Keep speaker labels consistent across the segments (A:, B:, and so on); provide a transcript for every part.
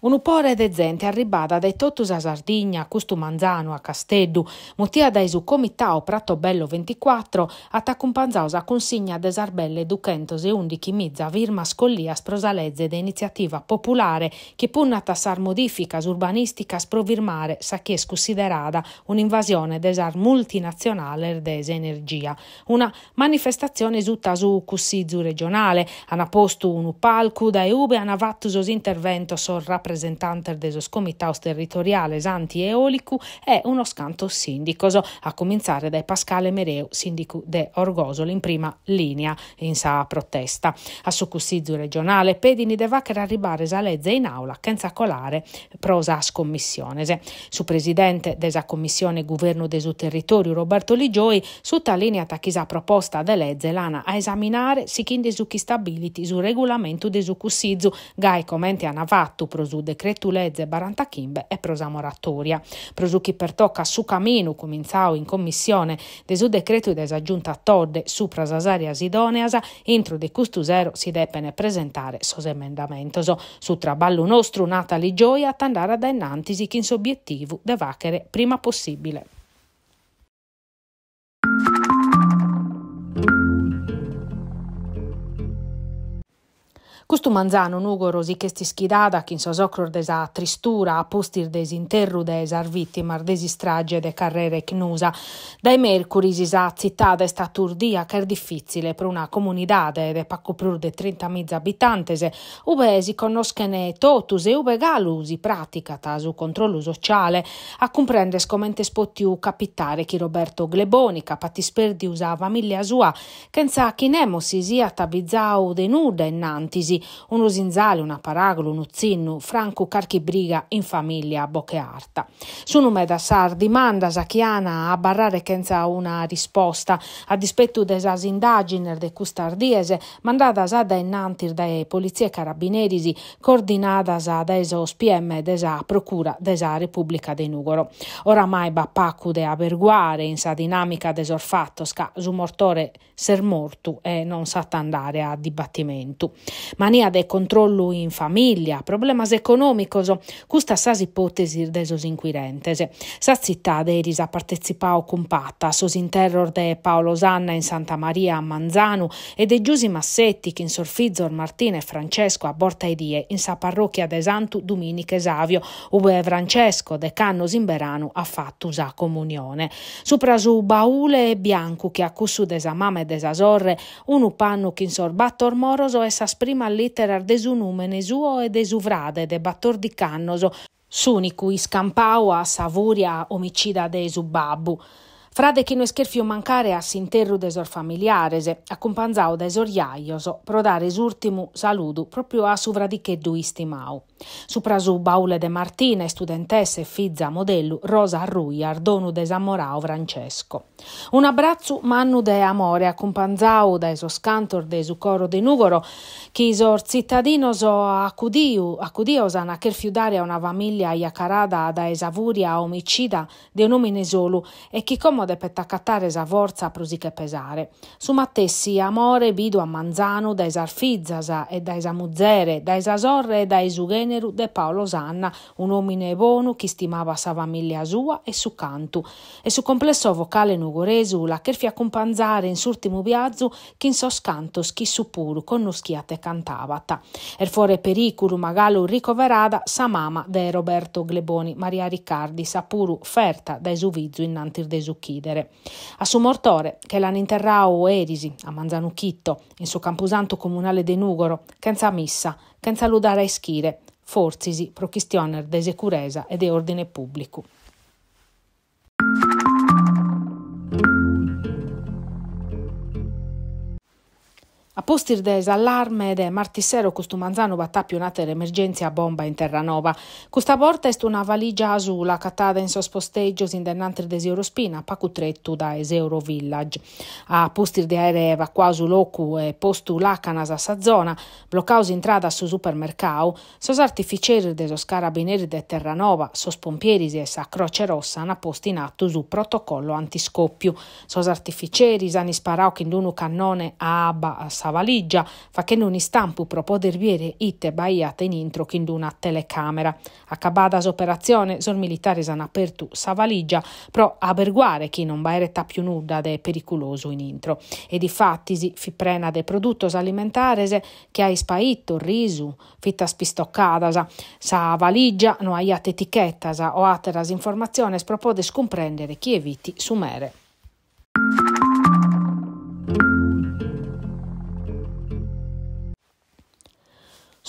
A: Un upore de zente arribada dai Tottus a Sardigna, a Custu Manzano, a Casteddu, mutia dai su Comitao Prato Bello 24, at accumpanzaus a consigna de Sarbelle Ducentos e Mizza Virma Scollias Prosalezze de Iniziativa Popolare che punna tassar modificas urbanistica sprovirmare sa che è considerata un'invasione desar multinazionale dese energia. Una manifestazione sutta su cussizu regionale, hanno posto un upalcu da Eube hanno fatto sos intervento sorra rappresentante del Comitato Territoriale Santi Eolicu è uno scanto sindicoso, a cominciare da Pascale Mereu, sindico de Orgosolo, in prima linea in sa protesta. A succusizio regionale, pedini devacher arrivare sa legge in aula, senza colare prosa scommissionese. Su presidente della commissione governo de su territorio Roberto Ligioi, su linea tachisa proposta de legge lana a esaminare si chinde su chi stabiliti su regolamento de su cussizio, gai commenti a navattu prosu decreto decretulezze barantachimbe e prosamoratoria. Prosuchi per tocca su camino cominciao in commissione de su decreto de aggiunta todde su prasasaria idoneas entro de zero si depene presentare sos emendamentos. Su traballo nostro, nata li gioia tandara da innantisi chi in s'obiettivu de vachere prima possibile. Custu manzano nugo rosichesti schidada chi so desa tristura a postir desinterru desar vittimar desistrage de carrere cnusa. Dai mercuris isa città zittade sta turdia che è difficile per una comunidade de pacco prur de 30.000 abitantes ube si conoscene totus e ube galusi pratica praticat su controllo sociale a comprendes comente spotiu capitare chi Roberto Gleboni capatisperdi usa famiglia sua senza chi nemo si sia tabizzau de nuda innantisi un usinzale, una paragola, un zinnu, franco carchibriga in famiglia a arta. Su nome da Sardi manda Sachiana a barrare senza una risposta, a dispetto della indagine de custardiese mandata da innantir dai polizie carabineri coordinata da esos PM desa procura desa Repubblica de Nugoro. Oramai Bappacu de averguare in sa dinamica desorfatto sca su mortore ser mortu e non sa andare a dibattimento. Ma România de controllo in famiglia, problemi economicos, custa sas ipotesi de sos inquirentes. Sa cittaderis ha partecipau compatta sos interror de Paolo Sanna in Santa Maria a Manzano e de Giusi Massetti che in Sorfizor Martina e Francesco a Borta Edie in sa parrocchia de Santu Dominique Savio, ove Francesco de Cannos in Beranu ha fatto sa comunione. Supra su baule e bianco che accussu de sa mama e de sa sorre, unu pannu che in sorbattor moroso e sas prima letterar de su nume suo e de su frade de Battor di Cannoso, suni cui scampau a Savuria omicida de su babbu. Frade che non scherfio mancare a sinterru dei sor familiares, accompagnato dai sor iaios, pro dare l'ultimo saluto proprio a su vradicheddu istimau. Supra su baule de Martina, studentesse fizza modello Rosa Arruiar, donu de Zamorao Francesco. Un abbraccio mannu de amore accompagnato dai suo scantor de su coro de Nugoro, che i sor cittadinos accudiu, accudios a chiudare a una famiglia iacarada da esavuria omicida de un omine solo e che come da per taccatare sa forza a che pesare. Su Mattessi amore bido a Manzano da esarfizzasa e da sa da esasorre e da esugeneru de Paolo Sanna, un uomine bonu che stimava sa famiglia sua e su cantu. E su complesso vocale nugoresu la che fia companzare in s'ultimo viaggio che in sos canto schi su puru con nuschiate cantavata. Er fore pericuru magalu ricoverada sa mama de Roberto Gleboni Maria Riccardi sa puru ferta da esuvizu in antir de zucchi chidere. A suo mortore, che o erisi a Manzanuchitto, in suo camposanto comunale de Nugoro, canza missa, canza ludare a ischire, forzisi, proquistioner de securesa e de ordine pubblico. A postir dell'allarme de martissero costumanzano battappionate l'emergenza a bomba in Terranova. Questa volta è una valigia azula catata in sosposteggio in dennantre des Eurospina, pacutretto da Eseuro Village. A postir de aeree evacuasu locu e postu lacanas a sa zona, bloccaus intrada su supermercato, sos artificieri de carabinieri de Terranova, sos pompieris e sa Croce Rossa hanno posto in atto su protocollo antiscoppio. Sos artificieri hanno sparato in un cannone a Abba a Sa valigia, facendo un stampo per poter vedere itte baiate in intro che in una telecamera. Acabata s'operazione, sono militari hanno aperto sa valigia, però a berguare chi non bairetta più nulla de pericoloso in intro. E di fatti si fi prena de produttos alimentarese che hai spaito, riso, fitta spistoccadasa, sa valigia non hai etichettasa o ateras informazione spropode scomprendere chi eviti sumere.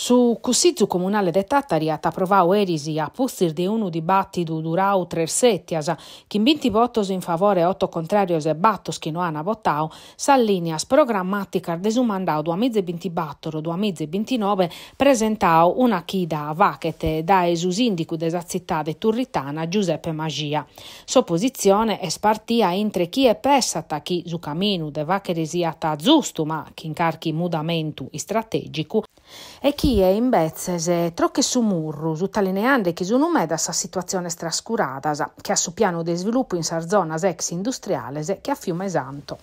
A: Su Cussizu comunale de Tattari at approvau erisi a pustir di unu dibattitu durau tre settias, in 20 votos in favore, e 8 contrario se battos chi non hanno votau, s'allineas programmatica desumandau 2024-2029 presentau una chida vacete da esusindico de sa città de Turritana Giuseppe Magia. posizione è spartia entre chi è pessata chi su caminu de vacheresiata giustu ma chi incarchi mudamentu strategicu e chi chi è in Bezzese, trocche su murru, tutte le neande che sono me da sa situazione strascurata, che ha su piano di sviluppo in sarzona ex industriale, che a fiume santo.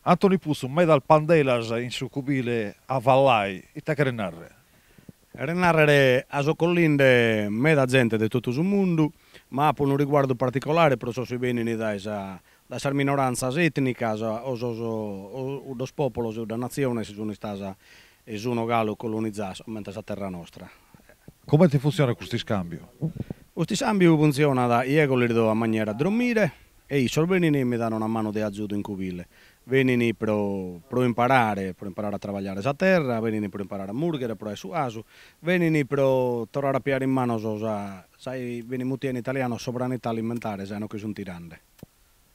B: Antoni Pussu, me dal Pandelas in su cubile a Vallai, e te che renarre? Renarre a Socollinde, me da gente di tutto il mondo, ma con un riguardo particolare per i suoi beni in Italia sar minoranzas minoranza etnica, o os, dos popos e da nazione se sono stati e sono gallo colonizzati mentre la terra nostra. Come ti funziona questo scambio? Questo scambio funziona da io che do a maniera dormire e i sorbenini mi danno una mano di aiuto in cubile. Venini per, per, imparare, per imparare a lavorare la terra, venini per imparare a murgere, per essere asu, venini per tornare a piare in mano, so, sai, venimos in italiano sovranità alimentare, sai, no che sono tirande.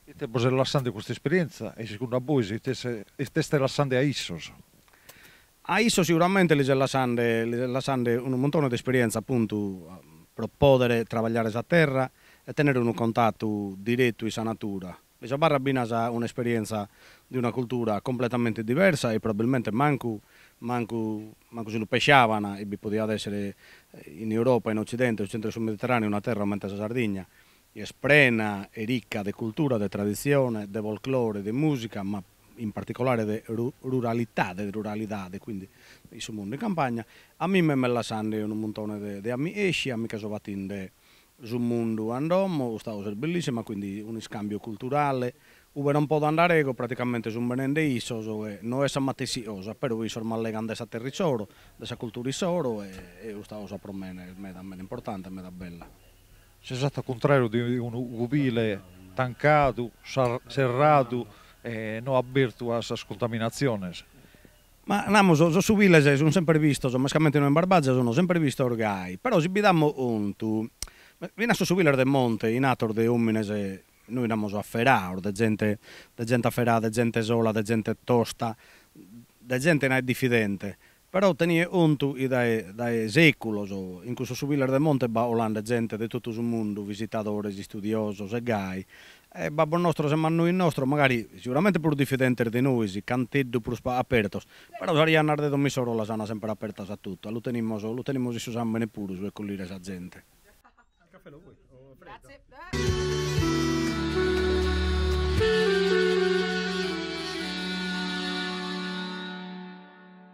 B: Ite è rilassante questa esperienza e secondo voi siete, siete rilassante a Issos? A Isso sicuramente le rilassante, rilassante un montone di esperienza appunto per poter lavorare sulla terra e tenere un contatto diretto con la natura. La Le Barrabina ha un'esperienza di una cultura completamente diversa e probabilmente manco, manco, manco se lo pesciavano e poteva essere in Europa, in Occidente, nel centro sul Mediterraneo, una terra come la Sardegna es plena e ricca di cultura, di tradizione, di folklore, di musica, ma in particolare di ruralità, di ruralità, quindi il suo mondo in campagna. A me me la sanno un montone di amici, a me che sono battendo sul mondo andiamo, sta cosa bellissimo, quindi un scambio culturale. Uve un po' da andare praticamente su un benende iso, e non è sammatessiosa, però io sono allegando a territorio, a questa cultura soro e, e questa cosa per me è, è importante, è bella c'è esatto contrario di un Ubile tancato, serrato e non avverto a queste contaminazioni. Ma andiamo su, su Village, sono sempre visto, sono mascamente non in Barbazia, sono sempre visto orgai, però se vi diamo un tu, vieni su Village del Monte, in ator di Umines, noi andiamo a Ferraro, di gente, de gente afferrata, di gente sola, di gente tosta, di gente è diffidente però tenere conto dai, dai secoli, in questo Subilar del Monte va Olanda gente di tutto il mondo, visitatori, studiosi, e gai, e Babbo nostro, se manno il nostro, magari sicuramente più diffidente di noi, si canteggio più aperto, però saranno arde mi solo la sana sempre aperta a tutto, lo teniamo, lo teniamo su San Menepuro, su e collire sa gente. Grazie. Eh.